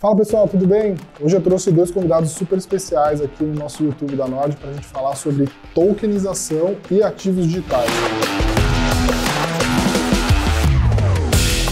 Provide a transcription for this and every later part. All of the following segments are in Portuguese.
Fala pessoal, tudo bem? Hoje eu trouxe dois convidados super especiais aqui no nosso YouTube da Nord para a gente falar sobre tokenização e ativos digitais.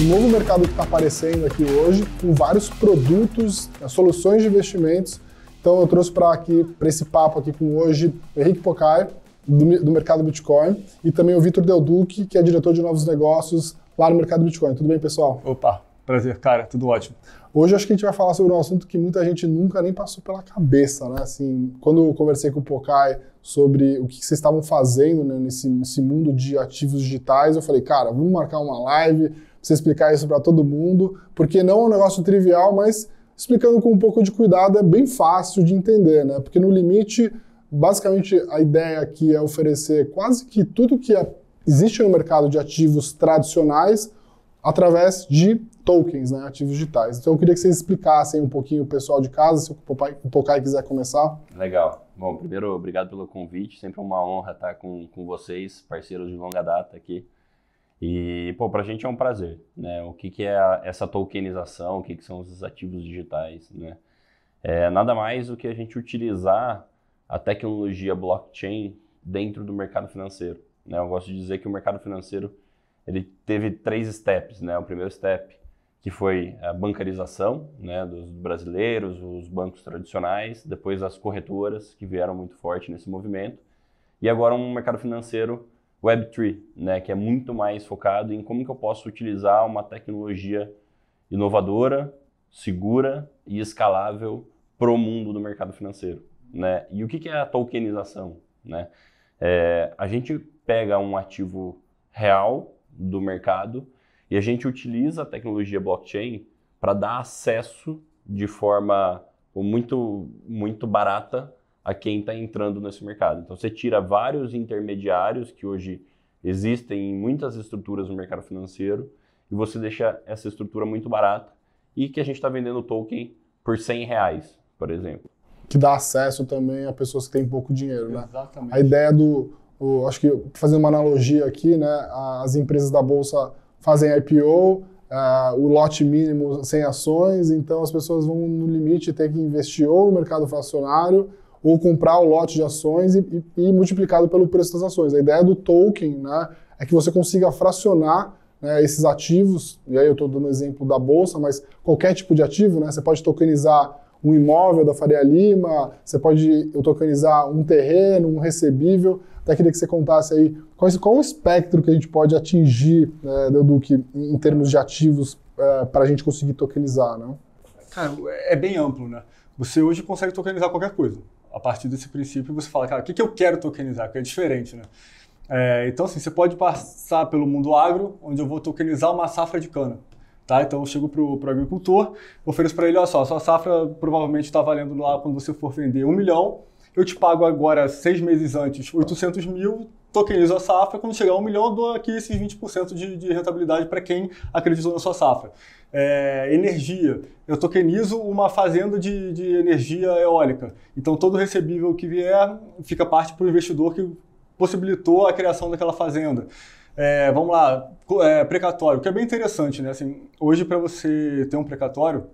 Um novo mercado que está aparecendo aqui hoje, com vários produtos, né, soluções de investimentos. Então eu trouxe para aqui para esse papo aqui com hoje o Henrique Pocai, do, do mercado Bitcoin, e também o Vitor Del Duque, que é diretor de novos negócios lá no mercado Bitcoin. Tudo bem, pessoal? Opa, prazer, cara, tudo ótimo. Hoje acho que a gente vai falar sobre um assunto que muita gente nunca nem passou pela cabeça, né? Assim, quando eu conversei com o Pocai sobre o que vocês estavam fazendo né, nesse, nesse mundo de ativos digitais, eu falei, cara, vamos marcar uma live, pra você explicar isso para todo mundo, porque não é um negócio trivial, mas explicando com um pouco de cuidado é bem fácil de entender, né? Porque no limite, basicamente a ideia aqui é oferecer quase que tudo que é, existe no mercado de ativos tradicionais através de tokens, né, ativos digitais. Então eu queria que vocês explicassem um pouquinho o pessoal de casa, se o Popai, o quiser começar. Legal. Bom, primeiro, obrigado pelo convite. Sempre uma honra estar com, com vocês, parceiros de longa data aqui. E, pô, pra gente é um prazer, né? O que, que é a, essa tokenização, o que, que são os ativos digitais, né? É nada mais do que a gente utilizar a tecnologia blockchain dentro do mercado financeiro, né? Eu gosto de dizer que o mercado financeiro ele teve três steps, né? O primeiro step que foi a bancarização, né, dos brasileiros, os bancos tradicionais, depois as corretoras que vieram muito forte nesse movimento e agora um mercado financeiro Web3, né, que é muito mais focado em como que eu posso utilizar uma tecnologia inovadora, segura e escalável para o mundo do mercado financeiro. Né? E o que, que é a tokenização? Né? É, a gente pega um ativo real do mercado e a gente utiliza a tecnologia blockchain para dar acesso de forma muito, muito barata a quem está entrando nesse mercado. Então você tira vários intermediários que hoje existem em muitas estruturas no mercado financeiro e você deixa essa estrutura muito barata e que a gente está vendendo token por 100 reais, por exemplo. Que dá acesso também a pessoas que têm pouco dinheiro, né? Exatamente. A ideia do, o, acho que fazendo uma analogia aqui, né, as empresas da bolsa fazem IPO, uh, eh, o lote mínimo sem ações, então as pessoas vão no limite ter que investir ou no mercado fracionário ou comprar o lote de ações e, e, e multiplicado pelo preço das ações. A ideia do token, né, é que você consiga fracionar né, esses ativos, e aí eu estou dando exemplo da bolsa, mas qualquer tipo de ativo, né, você pode tokenizar um imóvel da Faria Lima, você pode tokenizar um terreno, um recebível. Até queria que você contasse aí qual, qual o espectro que a gente pode atingir, né, né Duque, em, termos de ativos é, para a gente conseguir tokenizar, né? Cara, é bem amplo, né? Você hoje consegue tokenizar qualquer coisa. A partir desse princípio, você fala, cara, o que, que eu quero tokenizar? Que é diferente, né? É, então, assim, você pode passar pelo mundo agro, onde eu vou tokenizar uma safra de cana. Tá? Então, eu chego para o agricultor, ofereço para ele, olha só, sua safra provavelmente está valendo lá quando você for vender um milhão, eu te pago agora, seis meses antes, 800 mil, tokenizo a safra, quando chegar a um milhão, eu dou aqui esses 20% de, de rentabilidade para quem acreditou na sua safra. É, energia. Eu tokenizo uma fazenda de, de energia eólica. Então, todo recebível que vier fica parte para o investidor que possibilitou a criação daquela fazenda. É, vamos lá, é, precatório, que é bem interessante, né? Assim, hoje, para você ter um precatório,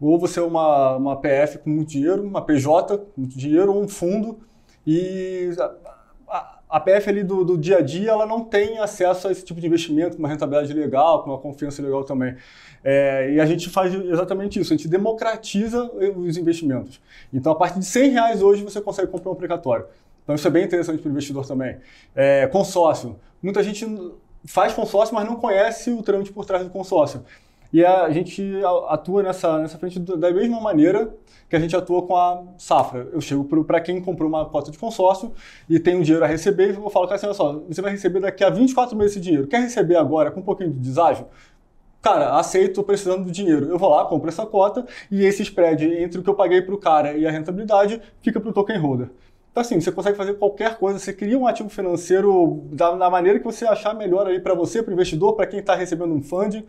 ou você é uma, uma PF com muito dinheiro, uma PJ com muito dinheiro, ou um fundo, e a, a, a PF ali do, do, dia a dia ela não tem acesso a esse tipo de investimento com uma rentabilidade legal, com uma confiança legal também. É, e a gente faz exatamente isso, a gente democratiza os investimentos. Então, a partir de 100 reais hoje você consegue comprar um precatório. Então, isso é bem interessante para o investidor também. É, consórcio. Muita gente faz consórcio, mas não conhece o trâmite por trás do consórcio. E a gente atua nessa, nessa frente da mesma maneira que a gente atua com a safra. Eu chego para quem comprou uma cota de consórcio e tem um dinheiro a receber, e eu falo, assim, olha só, você vai receber daqui a 24 meses esse dinheiro. Quer receber agora com um pouquinho de deságio? cara, aceito, precisando do dinheiro. Eu vou lá, compro essa cota e esse spread entre o que eu paguei para o cara e a rentabilidade fica para o token holder. Então, assim, você consegue fazer qualquer coisa, você cria um ativo financeiro da, da maneira que você achar melhor ali para você, para o investidor, para quem está recebendo um funding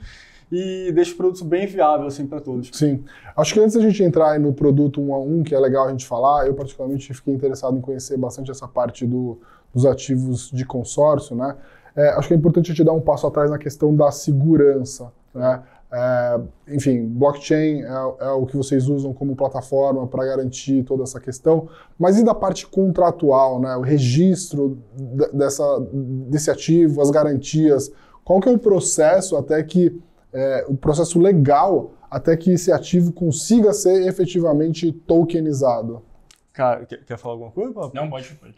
e deixa o produto bem viável assim para todos. Sim. Acho que antes da gente entrar no produto um a um, que é legal a gente falar, eu particularmente fiquei interessado em conhecer bastante essa parte do, dos ativos de consórcio, né? É, acho que é importante a gente dar um passo atrás na questão da segurança, né? É, enfim, blockchain é, é, o que vocês usam como plataforma para garantir toda essa questão, mas e da parte contratual, né? o registro dessa, desse ativo, as garantias, qual que é o processo até que é, o processo legal até que esse ativo consiga ser efetivamente tokenizado? Cara, quer, quer falar alguma coisa, Não, pode, pode.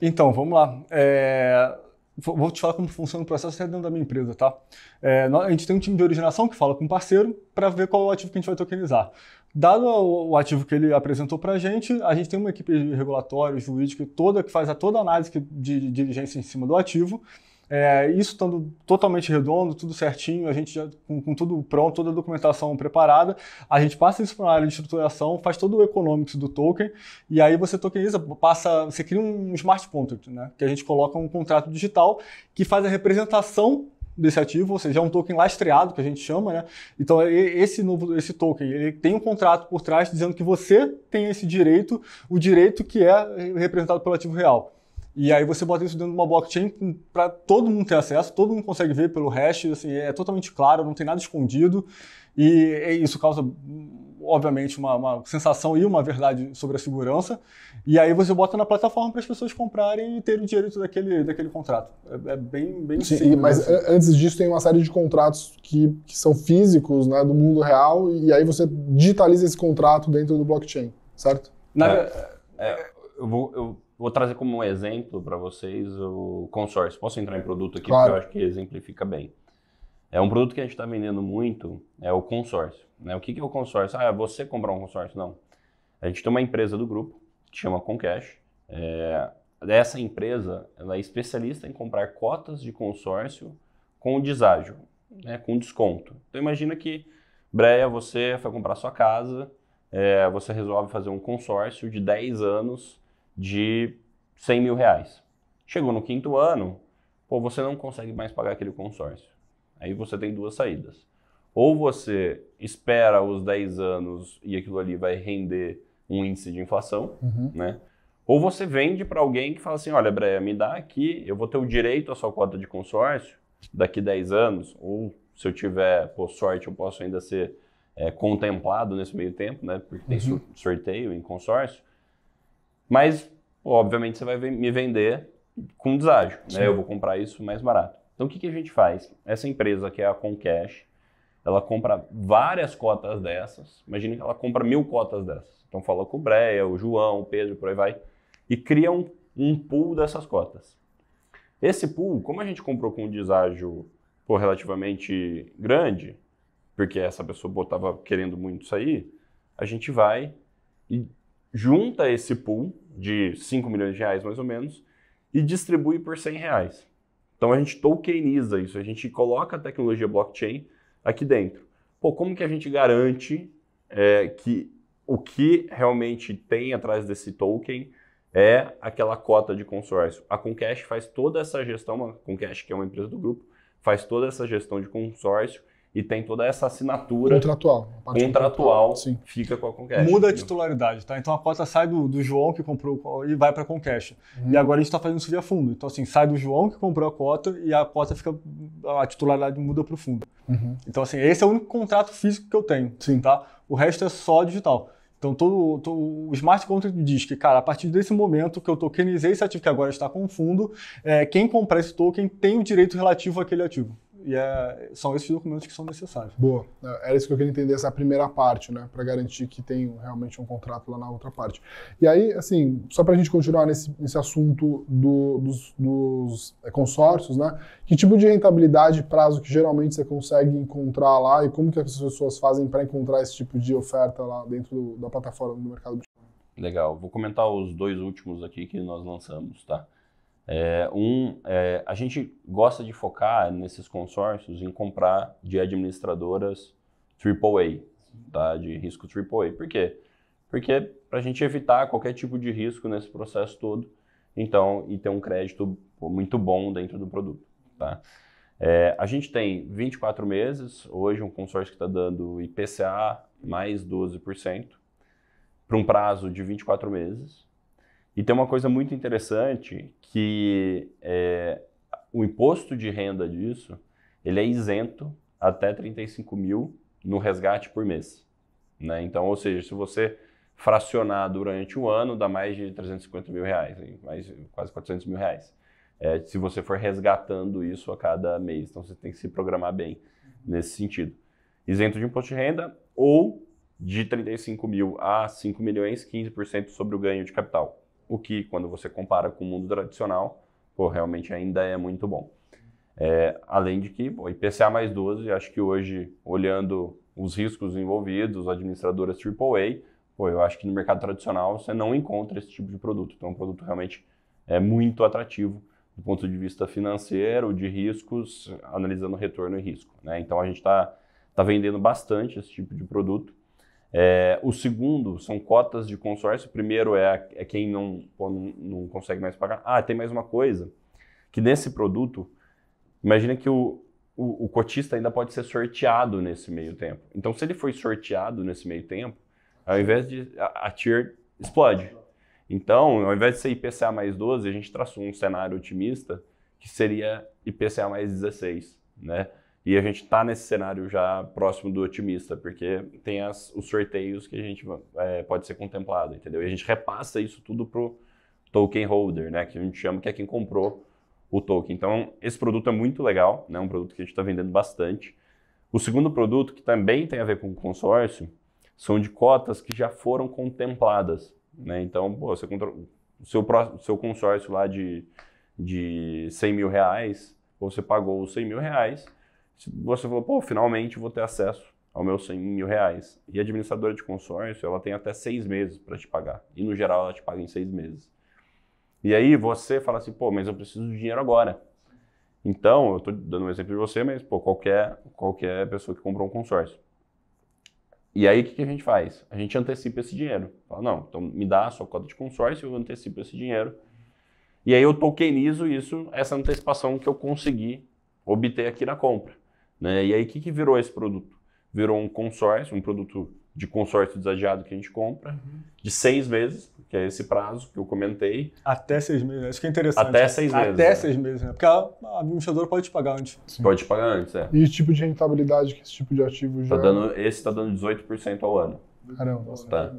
Então, vamos lá. É, vou te falar como funciona o processo é dentro da minha empresa, tá? É, a gente tem um time de originação que fala com um parceiro para ver qual é o ativo que a gente vai tokenizar. Dado o ativo que ele apresentou para a gente, a gente tem uma equipe regulatória, jurídica, toda que faz a toda a análise de, de diligência em cima do ativo é, isso estando totalmente redondo, tudo certinho, a gente já com, com, tudo pronto, toda a documentação preparada, a gente passa isso para uma área de estruturação, faz todo o economics do token e aí você tokeniza, passa, você cria um smart contract, né? Que a gente coloca um contrato digital que faz a representação desse ativo, ou seja, é um token lastreado que a gente chama, né? Então esse novo esse token ele tem um contrato por trás dizendo que você tem esse direito, o direito que é representado pelo ativo real. E aí você bota isso dentro de uma blockchain para todo mundo ter acesso, todo mundo consegue ver pelo hash, assim, é totalmente claro, não tem nada escondido. E é isso causa, obviamente, uma, uma sensação e uma verdade sobre a segurança. E aí você bota na plataforma para as pessoas comprarem e terem o direito daquele, daquele contrato. É, é bem, bem Sim, simples. Mas assim. antes disso tem uma série de contratos que, que são físicos né, do mundo real e aí você digitaliza esse contrato dentro do blockchain, certo? Na, é, é, eu vou... Eu Vou trazer como um exemplo para vocês o consórcio. Posso entrar em produto aqui claro. porque eu acho que exemplifica bem. É um produto que a gente está vendendo muito, é o consórcio. Né? O que, que é o consórcio? Ah, você comprar um consórcio? Não. A gente tem uma empresa do grupo, que chama Concash. É, essa empresa ela é especialista em comprar cotas de consórcio com deságio, né, com desconto. Então imagina que, Breia, você foi comprar sua casa, é, você resolve fazer um consórcio de 10 anos de 100 mil reais. Chegou no quinto ano, pô, você não consegue mais pagar aquele consórcio. Aí você tem duas saídas. Ou você espera os 10 anos e aquilo ali vai render um índice de inflação, uhum. né? Ou você vende para alguém que fala assim, olha, Breia, me dá aqui, eu vou ter o direito à sua cota de consórcio daqui 10 anos, ou se eu tiver por sorte, eu posso ainda ser é, contemplado nesse meio tempo, né? Porque uhum. tem sorteio em consórcio. Mas, obviamente, você vai me vender com deságio, né? Eu vou comprar isso mais barato. Então, o que, que a gente faz? Essa empresa, que é a Comcash, ela compra várias cotas dessas. Imagina que ela compra mil cotas dessas. Então, fala com o Breia, o João, o Pedro, por aí vai. E cria um, um pool dessas cotas. Esse pool, como a gente comprou com um deságio pô, relativamente grande, porque essa pessoa estava querendo muito sair, a gente vai e junta esse pool de 5 milhões de reais mais ou menos e distribui por 100 reais. Então a gente tokeniza isso, a gente coloca a tecnologia blockchain aqui dentro. Pô, como que a gente garante é, que o que realmente tem atrás desse token é aquela cota de consórcio? A Comcast faz toda essa gestão, a Comcast, que é uma empresa do grupo, faz toda essa gestão de consórcio e tem toda essa assinatura contratual, contratual, contratual fica com a Comcast. Muda a titularidade, tá? Então a cota sai do, do João que comprou e vai para a Comcast. Uhum. E agora a gente está fazendo isso via fundo. Então assim, sai do João que comprou a cota e a cota fica a titularidade muda para o fundo. Uhum. Então assim, esse é o único contrato físico que eu tenho, Sim. tá? O resto é só digital. Então todo, todo, o smart contract diz que, cara, a partir desse momento que eu tokenizei esse ativo que agora está com o fundo, é, quem comprar esse token tem o direito relativo àquele ativo. E é, são esses documentos que são necessários. Boa. É, era isso que eu queria entender, essa primeira parte, né? Para garantir que tem realmente um contrato lá na outra parte. E aí, assim, só para a gente continuar nesse, nesse assunto do, dos, dos é, consórcios, né? Que tipo de rentabilidade e prazo que geralmente você consegue encontrar lá e como que as pessoas fazem para encontrar esse tipo de oferta lá dentro do, da plataforma do mercado Legal. Vou comentar os dois últimos aqui que nós lançamos, tá? É, um, é, a gente gosta de focar nesses consórcios em comprar de administradoras AAA, tá? de risco AAA. Por quê? Porque para a gente evitar qualquer tipo de risco nesse processo todo, então, e ter um crédito muito bom dentro do produto. Tá? É, a gente tem 24 meses, hoje um consórcio que está dando IPCA mais 12%, para um prazo de 24 meses. E tem uma coisa muito interessante que é, o imposto de renda disso, ele é isento até 35 mil no resgate por mês. Né? Então, ou seja, se você fracionar durante o ano, dá mais de 350 mil reais, mais, quase 400 mil reais. É, se você for resgatando isso a cada mês. Então, você tem que se programar bem nesse sentido. Isento de imposto de renda ou de 35 mil a 5 milhões, 15% sobre o ganho de capital o que, quando você compara com o mundo tradicional, pô, realmente ainda é muito bom. É, além de que, pô, IPCA mais 12, acho que hoje, olhando os riscos envolvidos, administradoras AAA, pô, eu acho que no mercado tradicional você não encontra esse tipo de produto. Então, é um produto realmente é muito atrativo do ponto de vista financeiro, de riscos, analisando retorno e risco. Né? Então, a gente está tá vendendo bastante esse tipo de produto é, o segundo são cotas de consórcio. O primeiro é, é quem não, pô, não, não, consegue mais pagar. Ah, tem mais uma coisa. Que nesse produto, imagina que o, o, o, cotista ainda pode ser sorteado nesse meio tempo. Então, se ele foi sorteado nesse meio tempo, ao invés de. A, a tier explode. Então, ao invés de ser IPCA mais 12, a gente traçou um cenário otimista que seria IPCA mais 16, né? E a gente está nesse cenário já próximo do otimista, porque tem as, os sorteios que a gente é, pode ser contemplado, entendeu? E a gente repassa isso tudo pro token holder, né? Que a gente chama que é quem comprou o token. Então, esse produto é muito legal, né? Um produto que a gente está vendendo bastante. O segundo produto, que também tem a ver com consórcio, são de cotas que já foram contempladas, né? Então, pô, você o seu, seu consórcio lá de, de 100 mil reais, você pagou os 100 mil reais, você falou, pô, finalmente vou ter acesso ao meu 100 mil reais. E a administradora de consórcio, ela tem até seis meses para te pagar. E no geral ela te paga em seis meses. E aí você fala assim, pô, mas eu preciso de dinheiro agora. Então, eu estou dando um exemplo de você, mas pô, qualquer, qualquer pessoa que comprou um consórcio. E aí o que, que, a gente faz? A gente antecipa esse dinheiro. Fala, não, então me dá a sua cota de consórcio, eu antecipo esse dinheiro. E aí eu tokenizo isso, essa antecipação que eu consegui obter aqui na compra. Né? E aí, o que, que virou esse produto? Virou um consórcio, um produto de consórcio desagiado que a gente compra, uhum. de seis meses, que é esse prazo que eu comentei. Até seis meses, né? isso que é interessante. Até seis meses. Até né? seis meses, né? Porque a, a administradora pode te pagar antes. Sim. Pode te pagar antes, é. E o tipo de rentabilidade que esse tipo de ativo tá já... Dando, esse está dando 18% ao ano. Caramba. Tá.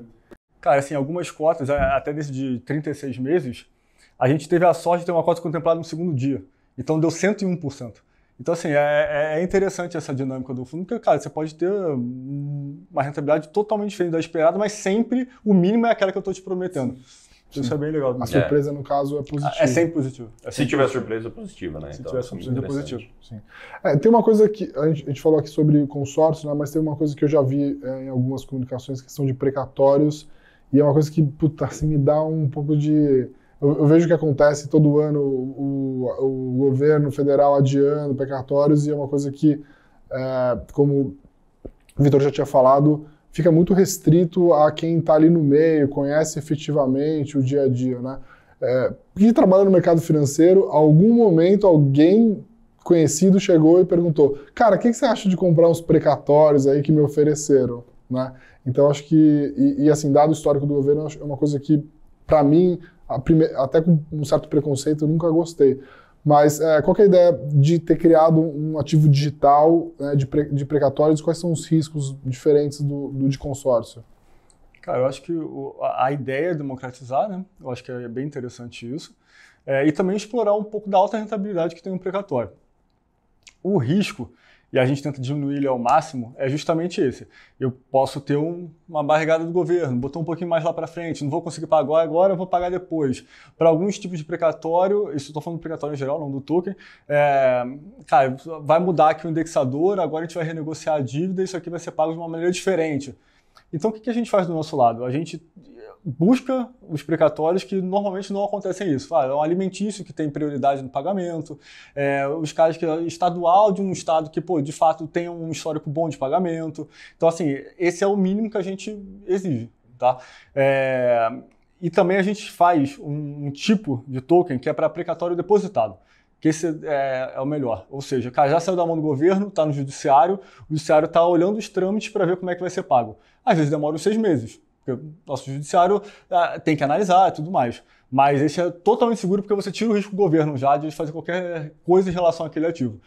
Cara, assim, algumas cotas, até desse de 36 meses, a gente teve a sorte de ter uma cota contemplada no segundo dia. Então deu 101%. Então, assim, é, é, é, interessante essa dinâmica do fundo, porque, cara, você pode ter uma rentabilidade totalmente diferente da esperada, mas sempre o mínimo é aquela que eu estou te prometendo. Sim. Então, isso é bem legal. A é. surpresa, é. no caso, é positiva. É sempre positivo. É Se tiver surpresa, é positiva, né? Se então, tiver surpresa, é, é positivo. Sim. É, tem uma coisa que a gente, a gente, falou aqui sobre consórcio, né? mas tem uma coisa que eu já vi em algumas comunicações que são de precatórios, e é uma coisa que, puta, assim, me dá um pouco de eu, eu vejo que acontece todo ano o, o governo federal adiando precatórios e é uma coisa que, é, como o Vitor já tinha falado, fica muito restrito a quem está ali no meio, conhece efetivamente o dia a dia, né? É, que trabalha no mercado financeiro, algum momento alguém conhecido chegou e perguntou: Cara, o que, que, você acha de comprar uns precatórios aí que me ofereceram? Né? Então, acho que, e, e assim, dado o histórico do governo, é uma coisa que, para mim, prime... até com um certo preconceito, eu nunca gostei. Mas é, qual é a ideia de ter criado um ativo digital né, de, pre... de precatórios? Quais são os riscos diferentes do, do de consórcio? Cara, eu acho que o, a ideia é democratizar, né? Eu acho que é bem interessante isso. É, e também explorar um pouco da alta rentabilidade que tem um precatório. O risco e a gente tenta diminuir ele ao máximo, é justamente esse. Eu posso ter um, uma barrigada do governo, botar um pouquinho mais lá para frente, não vou conseguir pagar agora, eu vou pagar depois. Para alguns tipos de precatório, isso estou falando do precatório em geral, não do token, é, cara, vai mudar aqui o indexador, agora a gente vai renegociar a dívida, isso aqui vai ser pago de uma maneira diferente. Então, o que a gente faz do nosso lado? A gente busca os precatórios que normalmente não acontecem isso. Ah, é um alimentício que tem prioridade no pagamento, é, os caras que é estadual de um estado que, pô, de fato tem um histórico bom de pagamento. Então, assim, esse é o mínimo que a gente exige, tá? É, e também a gente faz um, um tipo de token que é para precatório depositado que esse é, é, o melhor. Ou seja, já saiu da mão do governo, está no judiciário, o judiciário está olhando os trâmites para ver como é que vai ser pago. Às vezes demora uns seis meses. Porque o nosso judiciário ah, tem que analisar e tudo mais. Mas esse é totalmente seguro porque você tira o risco do governo já de fazer qualquer coisa em relação àquele ativo.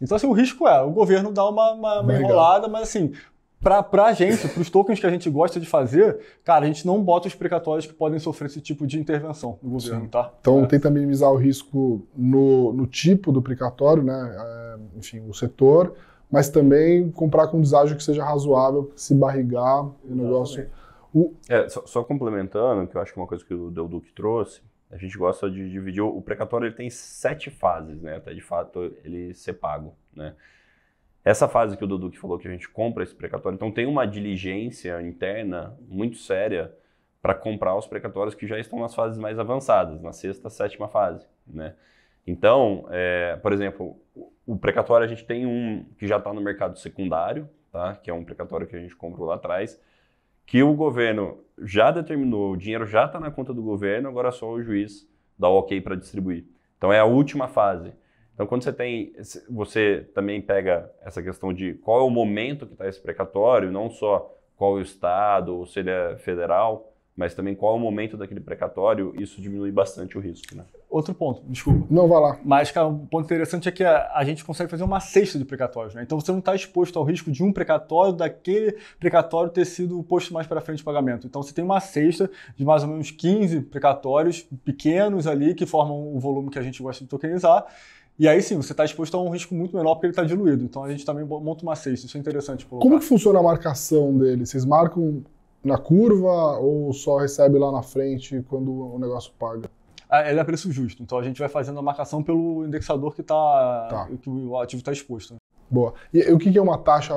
Então, assim, o risco é, o governo dá uma, uma, uma enrolada, mas assim, para a gente, para os tokens que a gente gosta de fazer, cara, a gente não bota os precatórios que podem sofrer esse tipo de intervenção do governo, Sim. tá? Então é. tenta minimizar o risco no, no tipo do precatório, né? É, enfim, o setor, mas também comprar com um deságio que seja razoável, se barrigar, o negócio. O... É, só, só, complementando, que eu acho que é uma coisa que o Del Duque trouxe, a gente gosta de dividir. O precatório ele tem sete fases, né? Até de fato ele ser pago, né? Essa fase que o Dudu que falou que a gente compra esse precatório, então tem uma diligência interna muito séria para comprar os precatórios que já estão nas fases mais avançadas, na sexta, sétima fase, né? Então, é, por exemplo, o precatório a gente tem um que já está no mercado secundário, tá? Que é um precatório que a gente comprou lá atrás que o governo já determinou, o dinheiro já está na conta do governo, agora só o juiz dá o ok para distribuir. Então é a última fase. Então quando você tem, você também pega essa questão de qual é o momento que está esse precatório, não só qual é o estado ou se ele é federal, mas também qual é o momento daquele precatório, isso diminui bastante o risco. Né? Outro ponto, desculpa. Não, vai lá. Mas, cara, um ponto interessante é que a, a gente consegue fazer uma cesta de precatórios, né? Então você não está exposto ao risco de um precatório, daquele precatório ter sido posto mais para frente de pagamento. Então você tem uma cesta de mais ou menos 15 precatórios pequenos ali que formam o volume que a gente gosta de tokenizar. E aí sim, você está exposto a um risco muito menor porque ele está diluído. Então a gente também monta uma cesta, isso é interessante. Colocar. Como que funciona a marcação dele? Vocês marcam na curva ou só recebe lá na frente quando o negócio paga? Ah, ele é preço justo, então a gente vai fazendo a marcação pelo indexador que, tá, tá. que o ativo está exposto. Boa. E, e o que, que é uma taxa,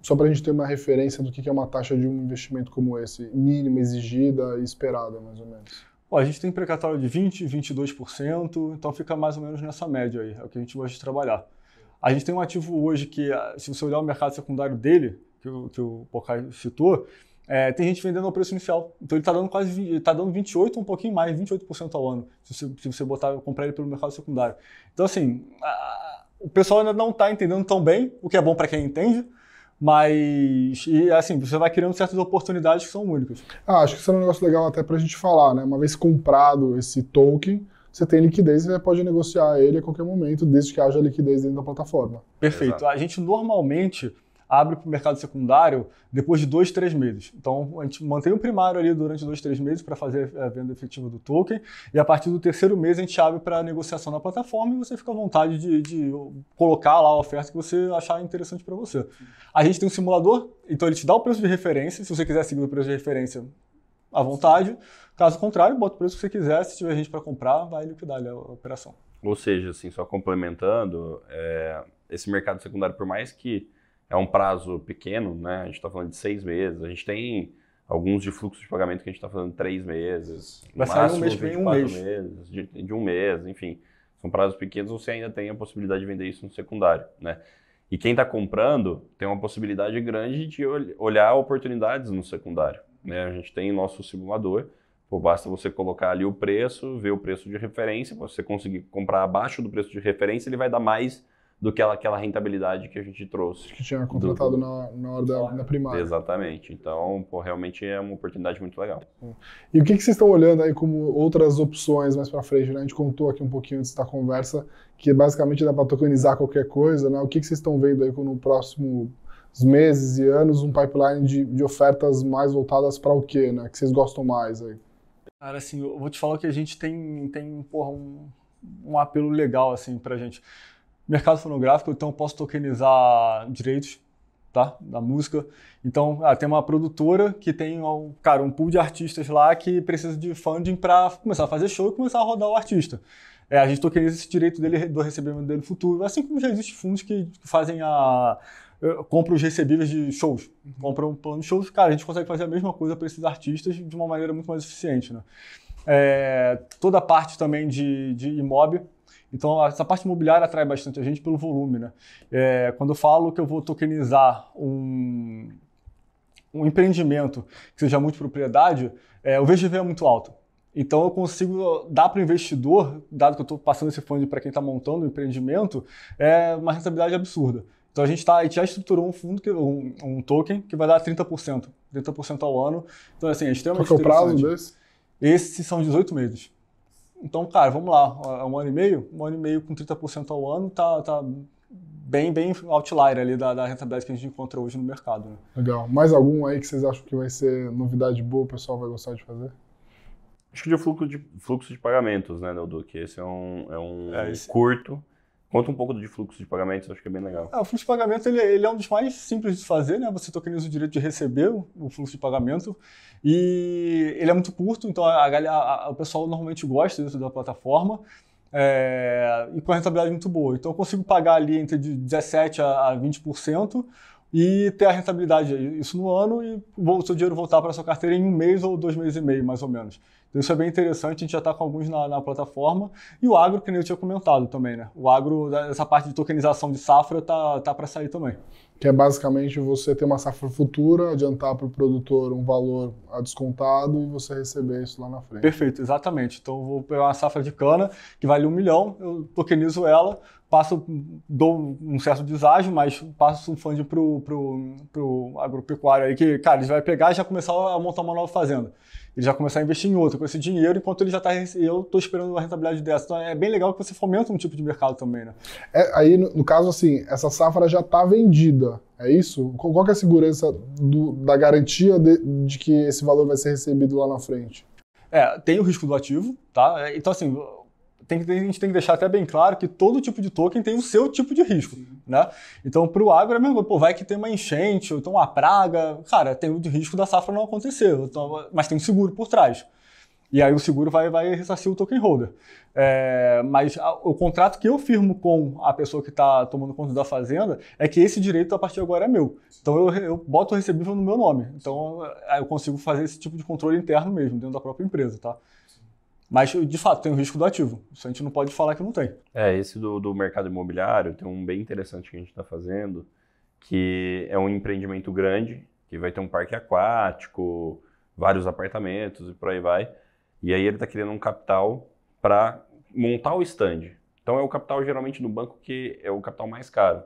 só para a gente ter uma referência do que, que é uma taxa de um investimento como esse, mínima, exigida e esperada, mais ou menos? Bom, a gente tem precatório de 20%, 22%, então fica mais ou menos nessa média aí, é o que a gente gosta de trabalhar. A gente tem um ativo hoje que, ah, se você olhar o mercado secundário dele, que o, que o Pocai citou, é, tem gente vendendo ao preço inicial. Então ele está dando quase tá dando 28, um pouquinho mais, 28% ao ano, se você, se você botar, comprar ele pelo mercado secundário. Então, assim, a, o pessoal ainda não está entendendo tão bem, o que é bom para quem entende, mas, e, assim, você vai criando certas oportunidades que são únicas. Ah, acho que isso é um negócio legal até para a gente falar, né? Uma vez comprado esse token, você tem liquidez e pode negociar ele a qualquer momento, desde que haja liquidez dentro da plataforma. Perfeito. Exato. A gente normalmente abre para o mercado secundário depois de dois, três meses. Então, a gente mantém o primário ali durante dois, três meses para fazer a eh, venda efetiva do token, e a partir do terceiro mês a gente abre para negociação na plataforma e você fica à vontade de, de colocar lá a oferta que você achar interessante para você. A gente tem um simulador, então ele te dá o preço de referência, se você quiser seguir o preço de referência à vontade. Caso contrário, bota o preço que você quiser, se tiver gente para comprar, vai liquidar ali a operação. Ou seja, assim, só complementando, é, esse mercado secundário, por mais que é um prazo pequeno, né? A gente está falando de seis meses. A gente tem alguns de fluxo de pagamento que a gente está falando de três meses. Vai sair um mês que vem um mês. Meses, de, de, um mês, enfim. São prazos pequenos, você ainda tem a possibilidade de vender isso no secundário, né? E quem está comprando tem uma possibilidade grande de olhar oportunidades no secundário. Né? A gente tem nosso simulador, pô, basta você colocar ali o preço, ver o preço de referência, você conseguir comprar abaixo do preço de referência, ele vai dar mais do que aquela rentabilidade que a gente trouxe. Que tinha contratado do, na, na hora da ah, na primária. Exatamente. Então, pô, realmente é uma oportunidade muito legal. E o que, que vocês estão olhando aí como outras opções mais para frente? Né? A gente contou aqui um pouquinho antes da conversa que basicamente dá para tokenizar qualquer coisa. Né? O que, que vocês estão vendo aí no próximo meses e anos um pipeline de, de ofertas mais voltadas para o quê, né? Que vocês gostam mais aí? Cara, assim, eu vou te falar que a gente tem, tem porra, um, um apelo legal, assim, a gente mercado fonográfico, então eu posso tokenizar direitos tá? da música. Então, ah, tem uma produtora que tem um, cara, um pool de artistas lá que precisa de funding para começar a fazer show e começar a rodar o artista. É, a gente tokeniza esse direito dele do recebimento dele futuro, assim como já existem fundos que, fazem a eh, compra os recebíveis de shows, compram compra um plano de shows, cara, a gente consegue fazer a mesma coisa para esses artistas de uma maneira muito mais eficiente, né? É, toda a parte também de, de imóvel, então, essa parte imobiliária atrai bastante a gente pelo volume, né? É, quando eu falo que eu vou tokenizar um, um empreendimento que seja multi é, o VGV é muito alto. Então eu consigo dar para o investidor, dado que eu estou passando esse fundo para quem está montando o empreendimento, é uma rentabilidade absurda. Então a gente, tá, a gente já estruturou um fundo, que, um, um token, que vai dar 30%, 30% ao ano. Então, assim, é extremamente Qual é o prazo desse? Esses são 18 meses. Então, cara, vamos lá, é um ano e meio, um ano e meio com 30% ao ano, tá, tá bem, bem outlier ali da, da, rentabilidade que a gente encontra hoje no mercado. Né? Legal. Mais algum aí que vocês acham que vai ser novidade boa, o pessoal vai gostar de fazer? Acho que de fluxo de, fluxo de pagamentos, né, Neldu? Que esse é um, é um é, esse... curto Conta um pouco de fluxo de pagamentos, acho que é bem legal. Ah, o fluxo de pagamento ele, é, ele, é um dos mais simples de fazer, né? Você tokeniza o direito de receber o fluxo de pagamento e ele é muito curto, então a, a, a, o pessoal normalmente gosta dentro da plataforma é, e com a rentabilidade muito boa. Então eu consigo pagar ali entre 17% a, a 20% e ter a rentabilidade, isso no ano e o seu dinheiro voltar para a sua carteira em um mês ou dois meses e meio, mais ou menos. Então isso é bem interessante, a gente já está com alguns na, na, plataforma. E o agro, que nem eu tinha comentado também, né? O agro, essa parte de tokenização de safra tá, tá para sair também. Que é basicamente você ter uma safra futura, adiantar para o produtor um valor a descontado e você receber isso lá na frente. Perfeito, exatamente. Então eu vou pegar uma safra de cana que vale um milhão, eu tokenizo ela, passo, dou um certo deságio, mas passo um fundo para o agropecuário aí, que, cara, eles vai pegar e já começar a montar uma nova fazenda ele já começar a investir em outro com esse dinheiro, enquanto ele já está. Eu estou esperando uma rentabilidade dessa. Então é bem legal que você fomenta um tipo de mercado também, né? É, aí, no, no, caso, assim, essa safra já está vendida, é isso? Qual é a segurança do, da garantia de, de que esse valor vai ser recebido lá na frente? É, tem o risco do ativo, tá? É, então, assim, tem, a gente tem que deixar até bem claro que todo tipo de token tem o seu tipo de risco, Sim. né? Então, para o agro é mesmo, pô, vai que tem uma enchente, ou então uma praga, cara, tem o risco da safra não acontecer, então, mas tem um seguro por trás. E aí o seguro vai, vai ressarcir o token holder. É, mas a, o contrato que eu firmo com a pessoa que está tomando conta da fazenda é que esse direito a partir de agora é meu. Então eu, eu boto o recebível no meu nome. Então eu consigo fazer esse tipo de controle interno mesmo, dentro da própria empresa, tá? Mas, de fato, tem o risco do ativo. Isso a gente não pode falar que não tem. É, esse do, do mercado imobiliário tem um bem interessante que a gente está fazendo, que é um empreendimento grande, que vai ter um parque aquático, vários apartamentos e por aí vai. E aí ele está querendo um capital para montar o stand. Então é o capital geralmente no banco que é o capital mais caro.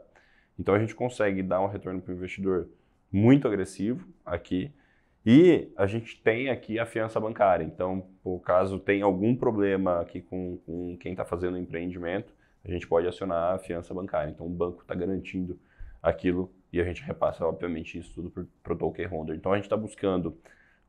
Então a gente consegue dar um retorno para o investidor muito agressivo aqui e a gente tem aqui a fiança bancária. Então, por caso tenha algum problema aqui com, com quem está fazendo o empreendimento, a gente pode acionar a fiança bancária. Então, o banco está garantindo aquilo e a gente repassa, obviamente, isso tudo para o token holder. Então, a gente está buscando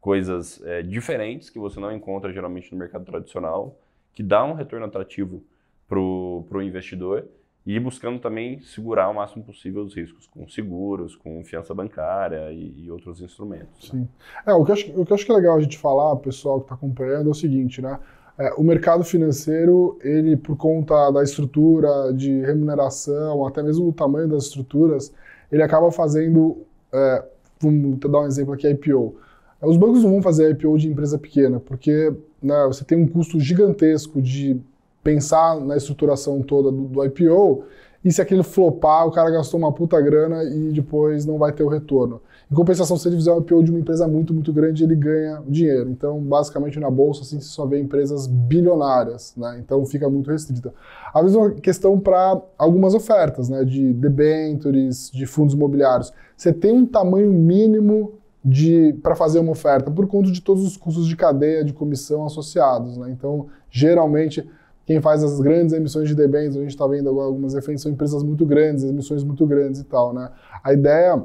coisas é, diferentes que você não encontra geralmente no mercado tradicional, que dá um retorno atrativo para o investidor e buscando também segurar o máximo possível os riscos com seguros, com fiança bancária e, e outros instrumentos. Né? Sim. Né? É, o, que acho, o que eu acho que é legal a gente falar, pessoal que está acompanhando, é o seguinte, né? É, o mercado financeiro, ele por conta da estrutura, de remuneração, até mesmo o tamanho das estruturas, ele acaba fazendo, é, vamos dar um exemplo aqui, IPO. É, os bancos não vão fazer IPO de empresa pequena, porque né, você tem um custo gigantesco de pensar na estruturação toda do, do IPO e se aquele flopar, o cara gastou uma puta grana e depois não vai ter o retorno. Em compensação, se ele fizer um IPO de uma empresa muito, muito grande, ele ganha dinheiro. Então, basicamente, na bolsa, assim, você só vê empresas bilionárias, né? Então, fica muito restrita. A mesma é questão para algumas ofertas, né? De debentures, de fundos imobiliários. Você tem um tamanho mínimo de para fazer uma oferta por conta de todos os custos de cadeia, de comissão associados, né? Então, geralmente quem faz as grandes emissões de debêntures, a gente está vendo agora algumas referências, são empresas muito grandes, emissões muito grandes e tal, né? A ideia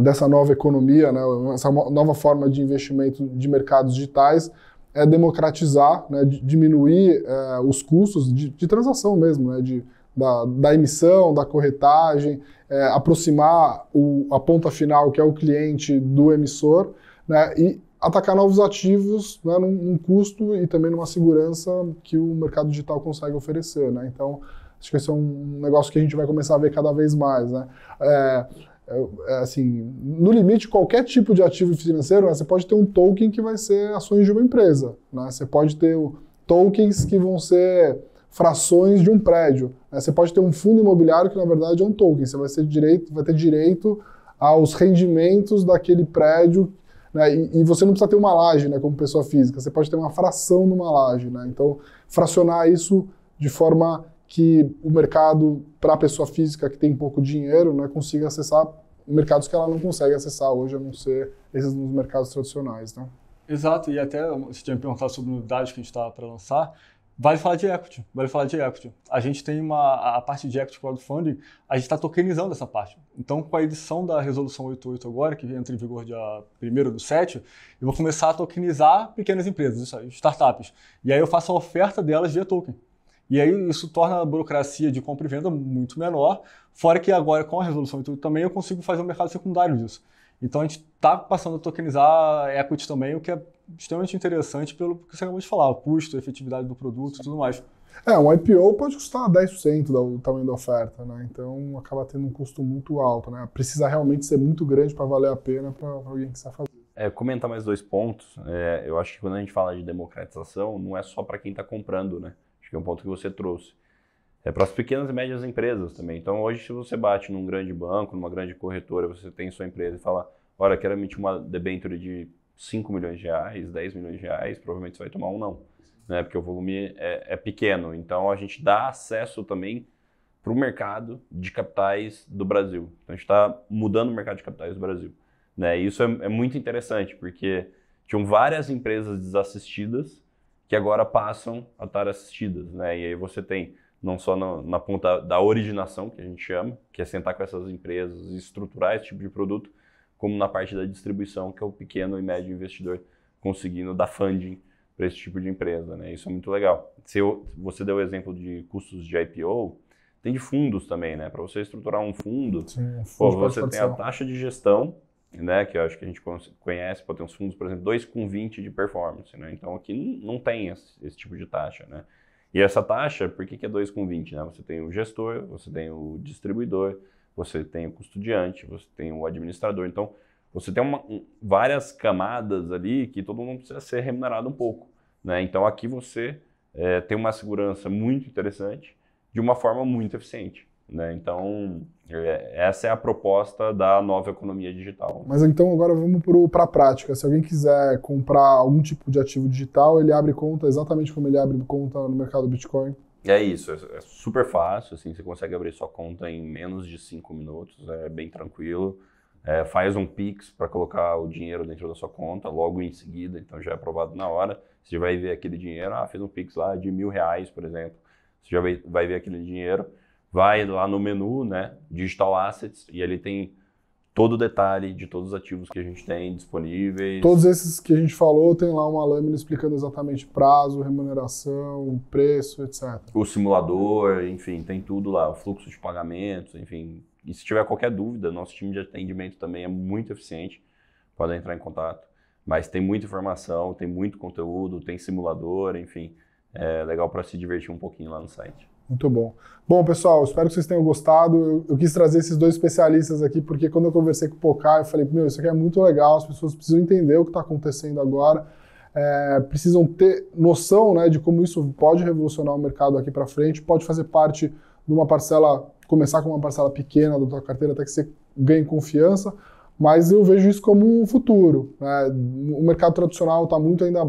dessa nova economia, né, essa nova forma de investimento de mercados digitais é democratizar, né, diminuir é, os custos de, de, transação mesmo, né, de, da, da emissão, da corretagem, é, aproximar o, a ponta final, que é o cliente, do emissor, né, e atacar novos ativos né, num, num, custo e também numa segurança que o mercado digital consegue oferecer. Né? Então, acho que esse é um negócio que a gente vai começar a ver cada vez mais. Né? É, é, é, assim, no limite, qualquer tipo de ativo financeiro, né, você pode ter um token que vai ser ações de uma empresa. Né? Você pode ter tokens que vão ser frações de um prédio. Né? Você pode ter um fundo imobiliário que, na verdade, é um token. Você vai, direito, vai ter direito aos rendimentos daquele prédio né? E, e, você não precisa ter uma laje né, como pessoa física, você pode ter uma fração numa laje. Né? Então, fracionar isso de forma que o mercado, para a pessoa física que tem pouco dinheiro, né, consiga acessar mercados que ela não consegue acessar hoje, a não ser esses nos mercados tradicionais. Né? Exato, e até você tinha me perguntado sobre novidades que a gente estava tá para lançar. Vale falar de equity, vale falar de equity. A gente tem uma a parte de equity crowdfunding, a gente está tokenizando essa parte. Então, com a edição da resolução 88 agora, que entra em vigor dia 1 do 7, eu vou começar a tokenizar pequenas empresas, startups. E aí eu faço a oferta delas via token. E aí isso torna a burocracia de compra e venda muito menor, fora que agora com a resolução 88 também eu consigo fazer um mercado secundário disso. Então a gente está passando a tokenizar equity também, o que é extremamente interessante pelo que você acabou de falar, o custo, a efetividade do produto e tudo mais. É, um IPO pode custar 10% do tamanho da oferta, né? Então acaba tendo um custo muito alto, né? Precisa realmente ser muito grande para valer a pena para alguém que está fazendo. É, comentar mais dois pontos. É, eu acho que quando a gente fala de democratização, não é só para quem está comprando, né? Acho que é um ponto que você trouxe. É para as pequenas e médias empresas também. Então, hoje, se você bate num grande banco, numa grande corretora, você tem sua empresa e fala: olha, quero emitir uma debênture de 5 milhões de reais, 10 milhões de reais, provavelmente você vai tomar um não, né? porque o volume é, é pequeno. Então, a gente dá acesso também para o mercado de capitais do Brasil. Então, a gente está mudando o mercado de capitais do Brasil. Né? E isso é, é muito interessante, porque tinham várias empresas desassistidas que agora passam a estar assistidas. Né? E aí você tem não só na, na, ponta da originação, que a gente chama, que é sentar com essas empresas e estruturar esse tipo de produto, como na parte da distribuição, que é o pequeno e médio investidor conseguindo dar funding para esse tipo de empresa. Né? Isso é muito legal. Se eu, você deu o exemplo de custos de IPO, tem de fundos também, né? Para você estruturar um fundo, Sim, pô, você tem a taxa de gestão, né? Que eu acho que a gente conhece, pode ter uns fundos, por exemplo, 2,20 de performance, né? Então aqui não tem esse, esse tipo de taxa, né? E essa taxa, por que, que é 2,20? Né? Você tem o gestor, você tem o distribuidor, você tem o custodiante, você tem o administrador. Então, você tem uma, várias camadas ali que todo mundo precisa ser remunerado um pouco. Né? Então, aqui você é, tem uma segurança muito interessante de uma forma muito eficiente. Né? Então, é, essa é a proposta da nova economia digital. Mas então agora vamos para a prática. Se alguém quiser comprar algum tipo de ativo digital, ele abre conta exatamente como ele abre conta no mercado Bitcoin? É isso, é, é super fácil, assim, você consegue abrir sua conta em menos de 5 minutos, é bem tranquilo. É, faz um Pix para colocar o dinheiro dentro da sua conta logo em seguida, então já é aprovado na hora. Você vai ver aquele dinheiro, ah, fez um Pix lá de mil reais, por exemplo. Você já vai, vai ver aquele dinheiro vai lá no menu, né, Digital Assets, e ele tem todo o detalhe de todos os ativos que a gente tem disponíveis. Todos esses que a gente falou, tem lá uma lâmina explicando exatamente prazo, remuneração, preço, etc. O simulador, enfim, tem tudo lá, o fluxo de pagamentos, enfim. E se tiver qualquer dúvida, nosso time de atendimento também é muito eficiente, pode entrar em contato. Mas tem muita informação, tem muito conteúdo, tem simulador, enfim. É legal para se divertir um pouquinho lá no site. Muito bom. Bom, pessoal, espero que vocês tenham gostado. Eu, eu, quis trazer esses dois especialistas aqui, porque quando eu conversei com o Pocar, eu falei, meu, isso aqui é muito legal, as pessoas precisam entender o que está acontecendo agora, é, precisam ter noção né, de como isso pode revolucionar o mercado aqui para frente, pode fazer parte de uma parcela, começar com uma parcela pequena da tua carteira até que você ganhe confiança, mas eu vejo isso como um futuro. Né? O mercado tradicional está muito ainda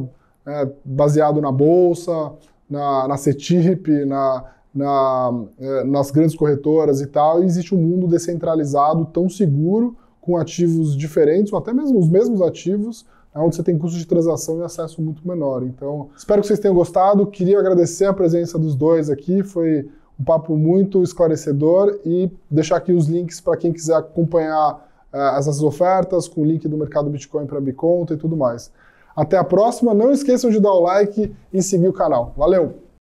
é, baseado na bolsa, na, na CETIP, na na, é, nas grandes corretoras e tal, e existe um mundo descentralizado tão seguro, com ativos diferentes, ou até mesmo os mesmos ativos, né, onde você tem custo de transação e acesso muito menor. Então, espero que vocês tenham gostado. Queria agradecer a presença dos dois aqui, foi um papo muito esclarecedor e deixar aqui os links para quem quiser acompanhar uh, essas ofertas, com o link do mercado Bitcoin para Biconta e tudo mais. Até a próxima, não esqueçam de dar o like e seguir o canal. Valeu!